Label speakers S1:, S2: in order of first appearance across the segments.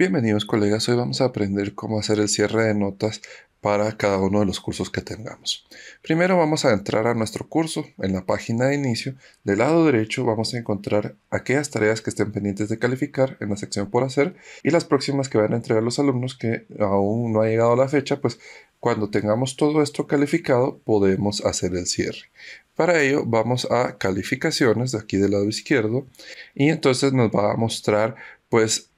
S1: Bienvenidos colegas, hoy vamos a aprender cómo hacer el cierre de notas para cada uno de los cursos que tengamos. Primero vamos a entrar a nuestro curso, en la página de inicio, del lado derecho vamos a encontrar aquellas tareas que estén pendientes de calificar en la sección por hacer y las próximas que van a entregar los alumnos que aún no ha llegado la fecha, pues cuando tengamos todo esto calificado podemos hacer el cierre. Para ello vamos a calificaciones de aquí del lado izquierdo y entonces nos va a mostrar pues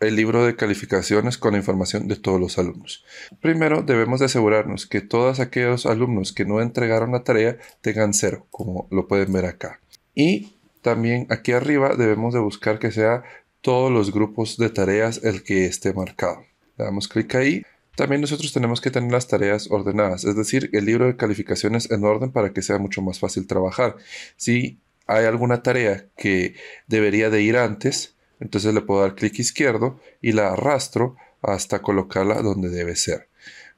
S1: el libro de calificaciones con la información de todos los alumnos. Primero, debemos asegurarnos que todos aquellos alumnos que no entregaron la tarea tengan cero, como lo pueden ver acá. Y también aquí arriba debemos de buscar que sea todos los grupos de tareas el que esté marcado. Le damos clic ahí. También nosotros tenemos que tener las tareas ordenadas, es decir, el libro de calificaciones en orden para que sea mucho más fácil trabajar. Si hay alguna tarea que debería de ir antes, entonces le puedo dar clic izquierdo y la arrastro hasta colocarla donde debe ser.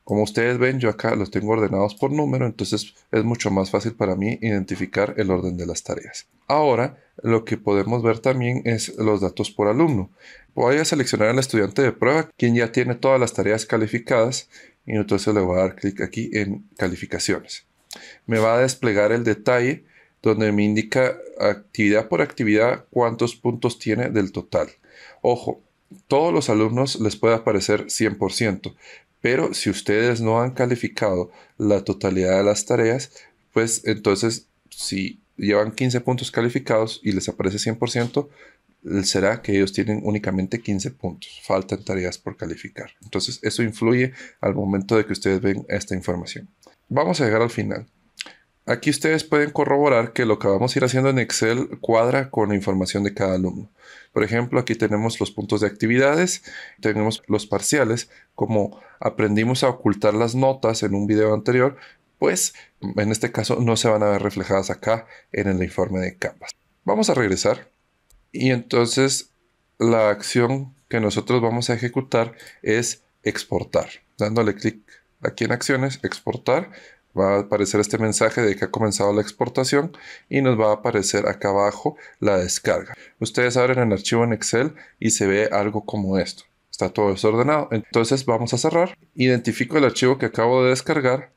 S1: Como ustedes ven, yo acá los tengo ordenados por número, entonces es mucho más fácil para mí identificar el orden de las tareas. Ahora, lo que podemos ver también es los datos por alumno. Voy a seleccionar al estudiante de prueba, quien ya tiene todas las tareas calificadas, y entonces le voy a dar clic aquí en calificaciones. Me va a desplegar el detalle donde me indica actividad por actividad cuántos puntos tiene del total. Ojo, todos los alumnos les puede aparecer 100%, pero si ustedes no han calificado la totalidad de las tareas, pues entonces si llevan 15 puntos calificados y les aparece 100%, será que ellos tienen únicamente 15 puntos. Faltan tareas por calificar. Entonces eso influye al momento de que ustedes ven esta información. Vamos a llegar al final. Aquí ustedes pueden corroborar que lo que vamos a ir haciendo en Excel cuadra con la información de cada alumno. Por ejemplo, aquí tenemos los puntos de actividades, tenemos los parciales, como aprendimos a ocultar las notas en un video anterior, pues en este caso no se van a ver reflejadas acá en el informe de Canvas. Vamos a regresar y entonces la acción que nosotros vamos a ejecutar es exportar. Dándole clic aquí en acciones, exportar, va a aparecer este mensaje de que ha comenzado la exportación y nos va a aparecer acá abajo la descarga. Ustedes abren el archivo en Excel y se ve algo como esto. Está todo desordenado. Entonces vamos a cerrar. Identifico el archivo que acabo de descargar.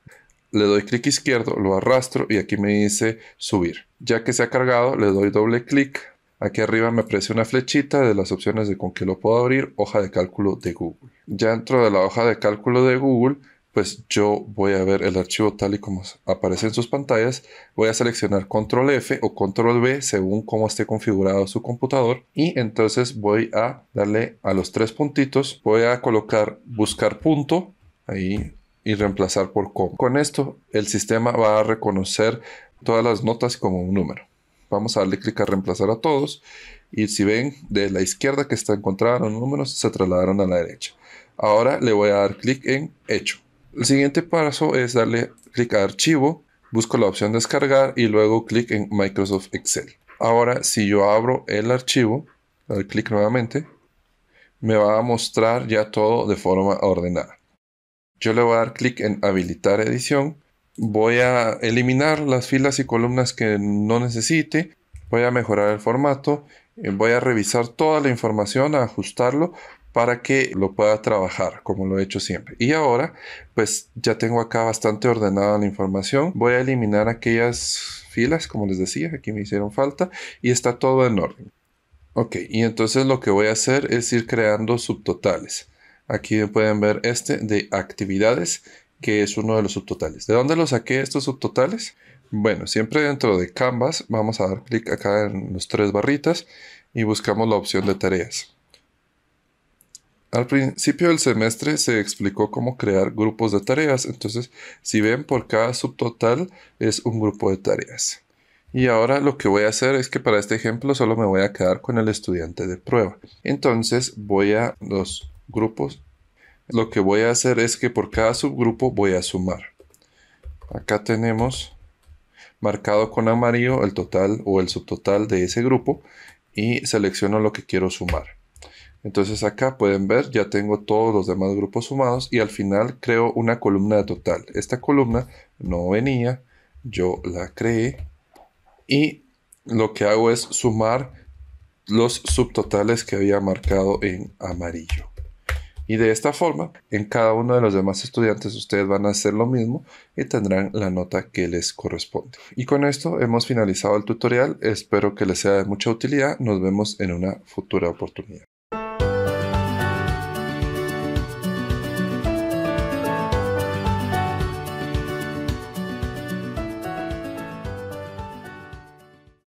S1: Le doy clic izquierdo, lo arrastro y aquí me dice subir. Ya que se ha cargado, le doy doble clic. Aquí arriba me aparece una flechita de las opciones de con que lo puedo abrir, hoja de cálculo de Google. Ya dentro de la hoja de cálculo de Google pues yo voy a ver el archivo tal y como aparece en sus pantallas. Voy a seleccionar control F o control B según cómo esté configurado su computador. Y entonces voy a darle a los tres puntitos. Voy a colocar buscar punto ahí y reemplazar por com. Con esto el sistema va a reconocer todas las notas como un número. Vamos a darle clic a reemplazar a todos. Y si ven, de la izquierda que está los números se trasladaron a la derecha. Ahora le voy a dar clic en hecho. El siguiente paso es darle clic a archivo, busco la opción descargar y luego clic en Microsoft Excel. Ahora si yo abro el archivo, doy clic nuevamente, me va a mostrar ya todo de forma ordenada. Yo le voy a dar clic en habilitar edición, voy a eliminar las filas y columnas que no necesite, voy a mejorar el formato, eh, voy a revisar toda la información, a ajustarlo para que lo pueda trabajar como lo he hecho siempre. Y ahora, pues ya tengo acá bastante ordenada la información. Voy a eliminar aquellas filas, como les decía, aquí me hicieron falta y está todo en orden. Ok, y entonces lo que voy a hacer es ir creando subtotales. Aquí pueden ver este de actividades, que es uno de los subtotales. ¿De dónde lo saqué estos subtotales? Bueno, siempre dentro de Canvas vamos a dar clic acá en las tres barritas y buscamos la opción de tareas. Al principio del semestre se explicó cómo crear grupos de tareas, entonces si ven por cada subtotal es un grupo de tareas. Y ahora lo que voy a hacer es que para este ejemplo solo me voy a quedar con el estudiante de prueba. Entonces voy a los grupos. Lo que voy a hacer es que por cada subgrupo voy a sumar. Acá tenemos marcado con amarillo el total o el subtotal de ese grupo y selecciono lo que quiero sumar. Entonces acá pueden ver, ya tengo todos los demás grupos sumados y al final creo una columna de total. Esta columna no venía, yo la creé y lo que hago es sumar los subtotales que había marcado en amarillo. Y de esta forma, en cada uno de los demás estudiantes ustedes van a hacer lo mismo y tendrán la nota que les corresponde. Y con esto hemos finalizado el tutorial, espero que les sea de mucha utilidad, nos vemos en una futura oportunidad.